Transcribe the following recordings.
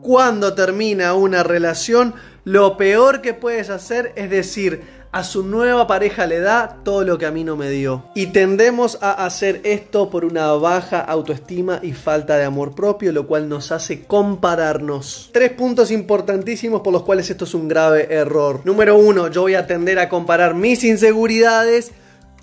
cuando termina una relación, lo peor que puedes hacer es decir, a su nueva pareja le da todo lo que a mí no me dio. Y tendemos a hacer esto por una baja autoestima y falta de amor propio, lo cual nos hace compararnos. Tres puntos importantísimos por los cuales esto es un grave error. Número uno, yo voy a tender a comparar mis inseguridades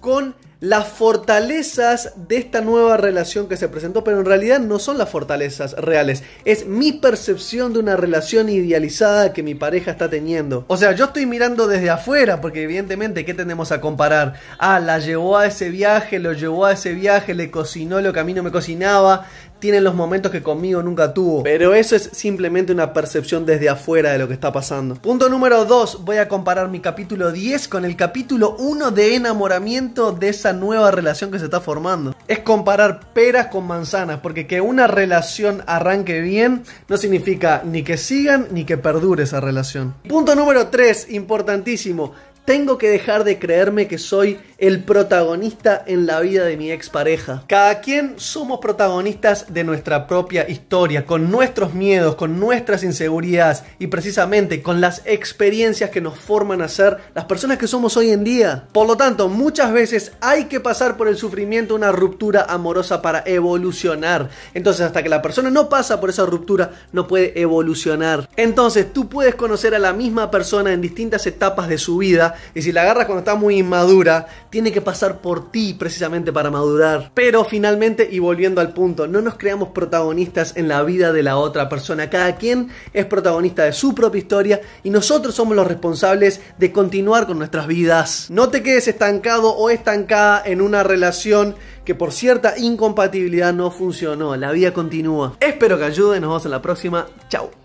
con las fortalezas de esta nueva relación que se presentó, pero en realidad no son las fortalezas reales, es mi percepción de una relación idealizada que mi pareja está teniendo. O sea, yo estoy mirando desde afuera, porque evidentemente, ¿qué tenemos a comparar? Ah, la llevó a ese viaje, lo llevó a ese viaje, le cocinó lo que a mí no me cocinaba, tienen los momentos que conmigo nunca tuvo. Pero eso es simplemente una percepción desde afuera de lo que está pasando. Punto número 2, voy a comparar mi capítulo 10 con el capítulo 1 de enamoramiento de nueva relación que se está formando. Es comparar peras con manzanas, porque que una relación arranque bien no significa ni que sigan ni que perdure esa relación. Punto número 3, importantísimo. Tengo que dejar de creerme que soy el protagonista en la vida de mi expareja. Cada quien somos protagonistas de nuestra propia historia, con nuestros miedos, con nuestras inseguridades y precisamente con las experiencias que nos forman a ser las personas que somos hoy en día. Por lo tanto, muchas veces hay que pasar por el sufrimiento una ruptura amorosa para evolucionar. Entonces, hasta que la persona no pasa por esa ruptura, no puede evolucionar. Entonces, tú puedes conocer a la misma persona en distintas etapas de su vida y si la agarras cuando está muy inmadura, tiene que pasar por ti precisamente para madurar. Pero finalmente, y volviendo al punto, no nos creamos protagonistas en la vida de la otra persona. Cada quien es protagonista de su propia historia y nosotros somos los responsables de continuar con nuestras vidas. No te quedes estancado o estancada en una relación que por cierta incompatibilidad no funcionó. La vida continúa. Espero que ayude. Nos vemos en la próxima. Chao.